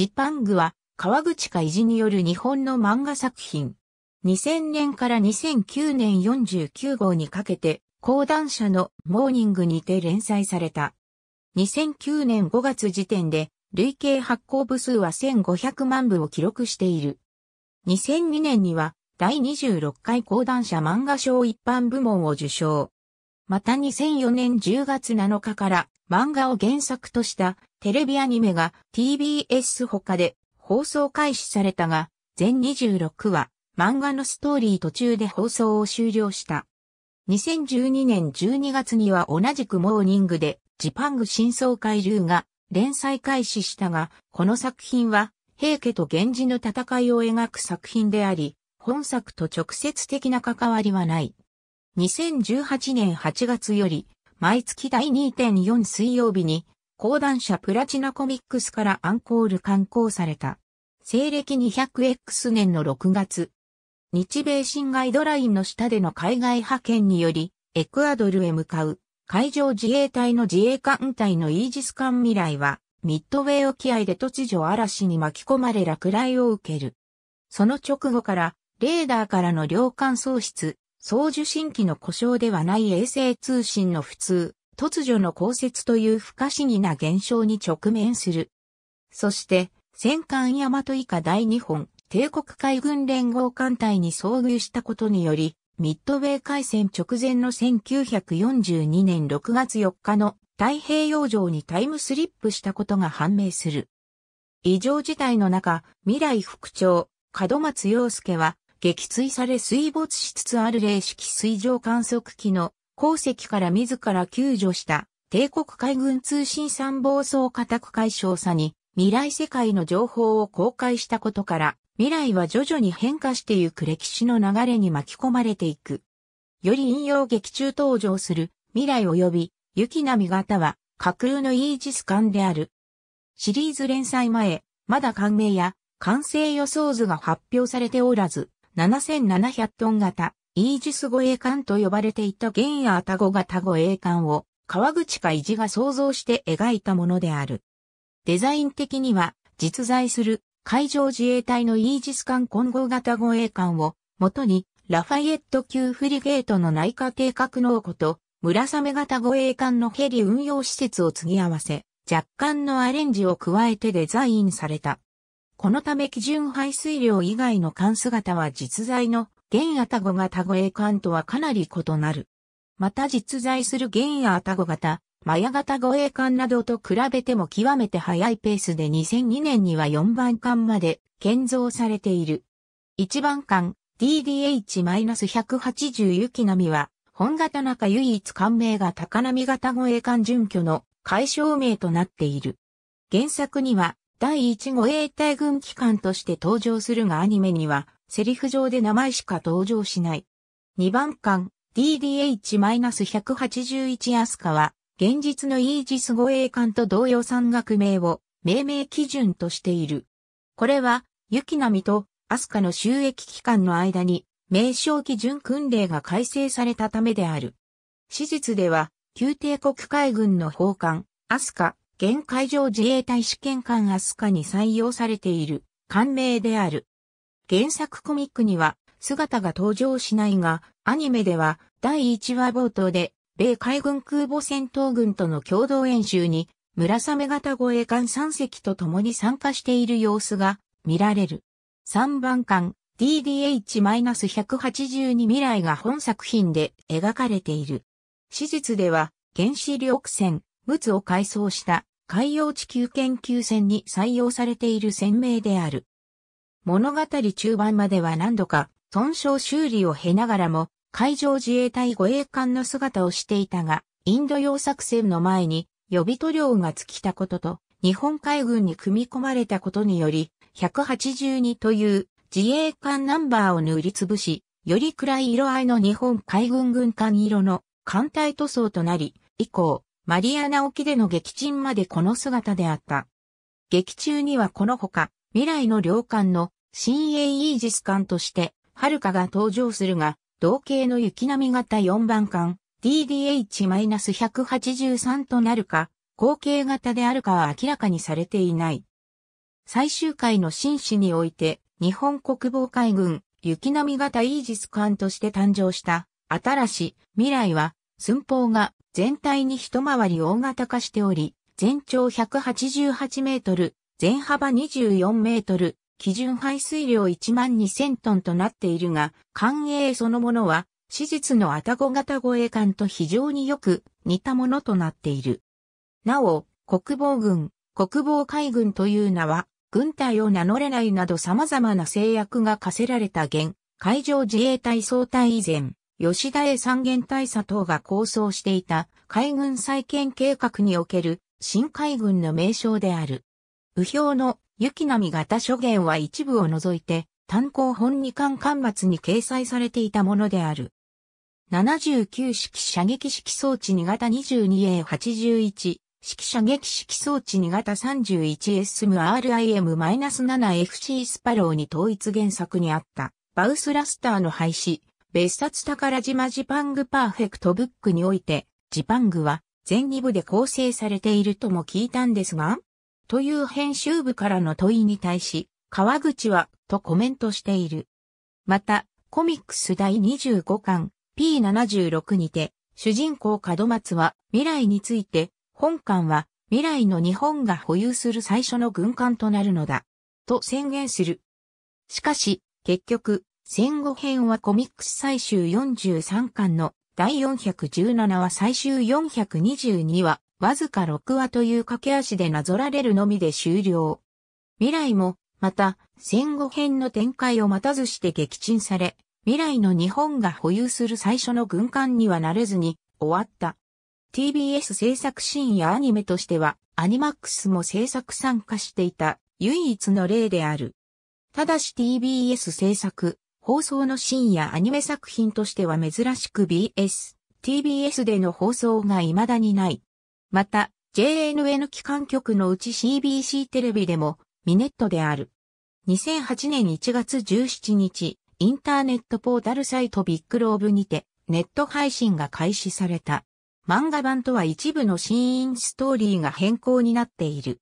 ジパングは川口海事による日本の漫画作品。2000年から2009年49号にかけて、講談社のモーニングにて連載された。2009年5月時点で、累計発行部数は1500万部を記録している。2002年には、第26回講談社漫画賞一般部門を受賞。また2004年10月7日から漫画を原作としたテレビアニメが TBS 他で放送開始されたが、全26話、漫画のストーリー途中で放送を終了した。2012年12月には同じくモーニングで、ジパング真相海流が連載開始したが、この作品は、平家と源氏の戦いを描く作品であり、本作と直接的な関わりはない。2018年8月より、毎月第2.4水曜日に講談社プラチナコミックスからアンコール刊行された。西暦 200X 年の6月、日米新ガイドラインの下での海外派遣により、エクアドルへ向かう海上自衛隊の自衛艦隊のイージス艦未来は、ミッドウェイ沖合で突如嵐に巻き込まれ落雷を受ける。その直後から、レーダーからの量艦喪失、送受信機の故障ではない衛星通信の普通、突如の降雪という不可思議な現象に直面する。そして、戦艦大和以下第二本帝国海軍連合艦隊に遭遇したことにより、ミッドウェー海戦直前の1942年6月4日の太平洋上にタイムスリップしたことが判明する。異常事態の中、未来副長、門松洋介は、撃墜され水没しつつある霊式水上観測機の鉱石から自ら救助した帝国海軍通信参謀総家宅解消さに未来世界の情報を公開したことから未来は徐々に変化してゆく歴史の流れに巻き込まれていく。より引用劇中登場する未来及び雪波型は架空のイージス艦である。シリーズ連載前、まだ艦名や完成予想図が発表されておらず、7700トン型、イージス護衛艦と呼ばれていた現やタゴ型護衛艦を川口か海地が想像して描いたものである。デザイン的には実在する海上自衛隊のイージス艦混合型護衛艦を元にラファイエット級フリゲートの内科定格の庫と村雨型護衛艦のヘリ運用施設を継ぎ合わせ若干のアレンジを加えてデザインされた。このため基準排水量以外の艦姿は実在の現アタゴ型護衛艦とはかなり異なる。また実在する現アタゴ型、マヤ型護衛艦などと比べても極めて速いペースで2002年には4番艦まで建造されている。1番艦 DDH-180 雪みは、本型中唯一艦名が高波型護衛艦準拠の解消名となっている。原作には、第1護衛隊軍機関として登場するがアニメには、セリフ上で名前しか登場しない。2番艦 DDH-181 アスカは、現実のイージス護衛艦と同様山学名を命名基準としている。これは、雪波とアスカの収益機関の間に、名称基準訓令が改正されたためである。史実では、旧帝国海軍の砲艦、アスカ、現海上自衛隊試験艦アスカに採用されている、艦名である。原作コミックには姿が登場しないが、アニメでは第1話冒頭で、米海軍空母戦闘軍との共同演習に、村雨型護衛艦3隻と共に参加している様子が見られる。3番艦 DDH-182 未来が本作品で描かれている。史実では、原子力船、陸を改装した海洋地球研究船に採用されている船名である。物語中盤までは何度か損傷修理を経ながらも海上自衛隊護衛艦の姿をしていたが、インド洋作戦の前に予備塗料が尽きたことと、日本海軍に組み込まれたことにより、182という自衛艦ナンバーを塗りつぶし、より暗い色合いの日本海軍軍艦色の艦隊塗装となり、以降、マリアナ沖での撃沈までこの姿であった。劇中にはこのほか、未来の両艦の新鋭イージス艦として、はるかが登場するが、同型の雪波型4番艦、DDH-183 となるか、後継型であるかは明らかにされていない。最終回の紳士において、日本国防海軍、雪波型イージス艦として誕生した、新し、い未来は、寸法が全体に一回り大型化しており、全長188メートル、全幅24メートル、基準排水量1万2000トンとなっているが、官営そのものは、史実の愛宕型護衛艦と非常によく似たものとなっている。なお、国防軍、国防海軍という名は、軍隊を名乗れないなど様々な制約が課せられた現、海上自衛隊総隊以前、吉田栄三元大佐等が構想していた海軍再建計画における新海軍の名称である。右表の雪波型諸言は一部を除いて、単行本二巻巻末に掲載されていたものである。79式射撃式装置2型 22A81、式射撃式装置2型 31SMRIM-7FC スパローに統一原作にあった、バウスラスターの廃止、別冊宝島ジパングパーフェクトブックにおいて、ジパングは全2部で構成されているとも聞いたんですがという編集部からの問いに対し、川口は、とコメントしている。また、コミックス第25巻 P76 にて、主人公門松は未来について、本館は未来の日本が保有する最初の軍艦となるのだ、と宣言する。しかし、結局、戦後編はコミックス最終43巻の第417話最終422話わずか6話という駆け足でなぞられるのみで終了。未来も、また、戦後編の展開を待たずして撃沈され、未来の日本が保有する最初の軍艦にはなれずに終わった。TBS 制作シーンやアニメとしては、アニマックスも制作参加していた唯一の例である。ただし TBS 制作、放送のシーンやアニメ作品としては珍しく BS、TBS での放送が未だにない。また、JNN 機関局のうち CBC テレビでも、ミネットである。2008年1月17日、インターネットポータルサイトビッグローブにて、ネット配信が開始された。漫画版とは一部の新ーンストーリーが変更になっている。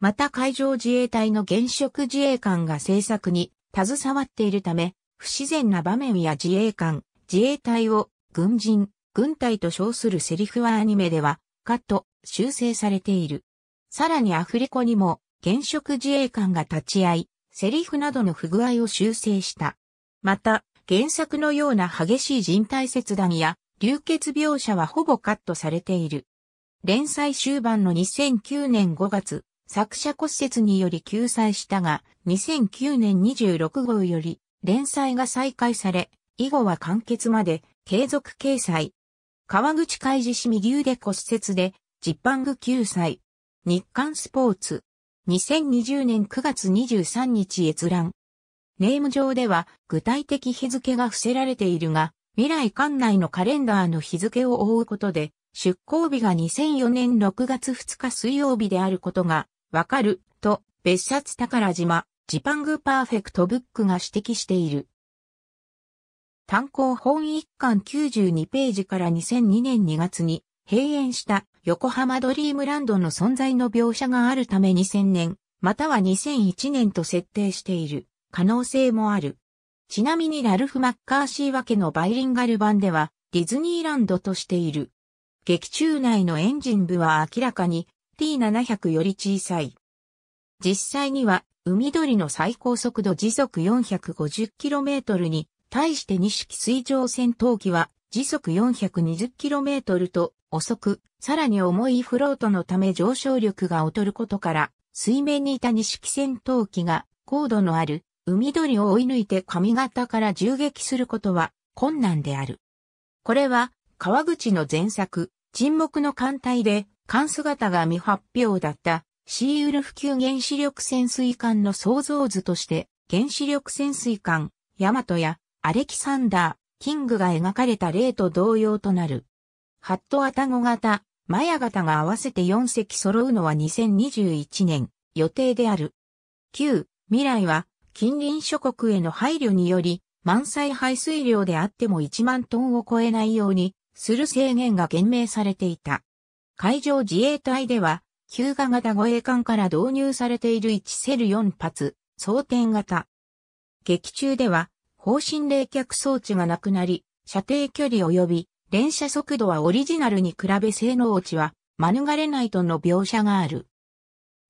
また海上自衛隊の現職自衛官が制作に携わっているため、不自然な場面や自衛官、自衛隊を軍人、軍隊と称するセリフはアニメでは化と修正されている。さらにアフレコにも現職自衛官が立ち会い、セリフなどの不具合を修正した。また、原作のような激しい人体切断や流血描写はほぼカットされている。連載終盤の2009年5月、作者骨折により救済したが、2009年26号より連載が再開され、以後は完結まで継続掲載、川口海事士右腕骨折で、ジッパング救済。日刊スポーツ。2020年9月23日閲覧。ネーム上では具体的日付が伏せられているが、未来館内のカレンダーの日付を覆うことで、出航日が2004年6月2日水曜日であることがわかると、別冊宝島、ジパングパーフェクトブックが指摘している。単行本一巻92ページから2002年2月に閉園した横浜ドリームランドの存在の描写があるため2000年、または2001年と設定している可能性もある。ちなみにラルフ・マッカーシー分けのバイリンガル版ではディズニーランドとしている。劇中内のエンジン部は明らかに T700 より小さい。実際には海鳥の最高速度時速 450km に対して二式水上戦闘機は時速 420km と遅く、さらに重いフロートのため上昇力が劣ることから、水面にいた二式戦闘機が高度のある海鳥を追い抜いて上方から銃撃することは困難である。これは川口の前作、沈黙の艦隊で艦姿が未発表だったシーウルフ級原子力潜水艦の創造図として原子力潜水艦ヤマトやアレキサンダー、キングが描かれた例と同様となる。ハットアタゴ型、マヤ型が合わせて4隻揃うのは2021年予定である。旧未来は近隣諸国への配慮により満載排水量であっても1万トンを超えないようにする制限が厳明されていた。海上自衛隊では、旧型護衛艦から導入されている1セル4発、装填型。劇中では、方針冷却装置がなくなり、射程距離及び連射速度はオリジナルに比べ性能落ちは免れないとの描写がある。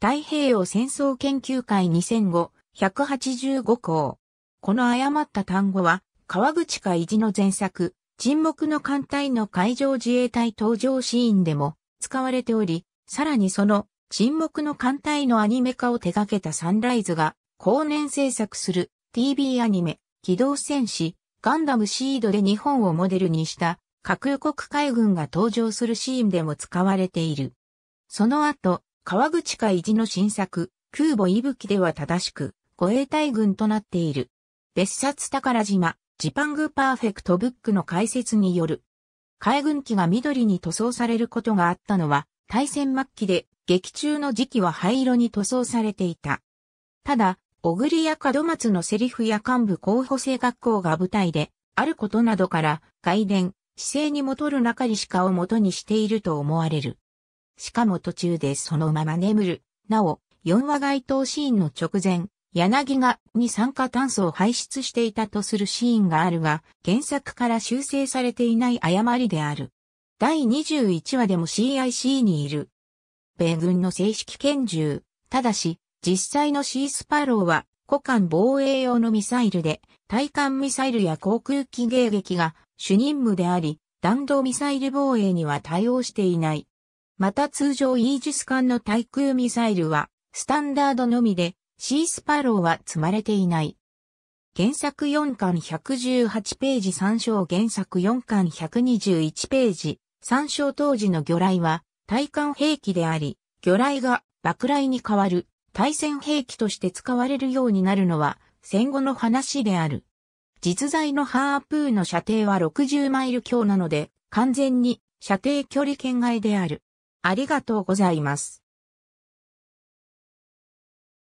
太平洋戦争研究会2005、185項。この誤った単語は、川口海事の前作、沈黙の艦隊の海上自衛隊登場シーンでも使われており、さらにその沈黙の艦隊のアニメ化を手掛けたサンライズが後年制作する TV アニメ機動戦士、ガンダムシードで日本をモデルにした架空国海軍が登場するシーンでも使われている。その後、川口海一の新作、空母息吹では正しく、護衛隊軍となっている。別冊宝島、ジパングパーフェクトブックの解説による。海軍機が緑に塗装されることがあったのは、対戦末期で、劇中の時期は灰色に塗装されていた。ただ、小栗や門松のセリフや幹部候補生学校が舞台で、あることなどから、外伝、姿勢に戻る中に鹿を元にしていると思われる。しかも途中でそのまま眠る。なお、4話該当シーンの直前、柳が二酸化炭素を排出していたとするシーンがあるが、原作から修正されていない誤りである。第21話でも CIC にいる。米軍の正式拳銃。ただし、実際のシースパローは、古艦防衛用のミサイルで、対艦ミサイルや航空機迎撃が主任務であり、弾道ミサイル防衛には対応していない。また通常イージス艦の対空ミサイルは、スタンダードのみで、シースパローは積まれていない。原作4巻118ページ参照原作4巻121ページ参照当時の魚雷は、対艦兵器であり、魚雷が爆雷に変わる対戦兵器として使われるようになるのは戦後の話である。実在のハープーの射程は60マイル強なので完全に射程距離圏外である。ありがとうございます。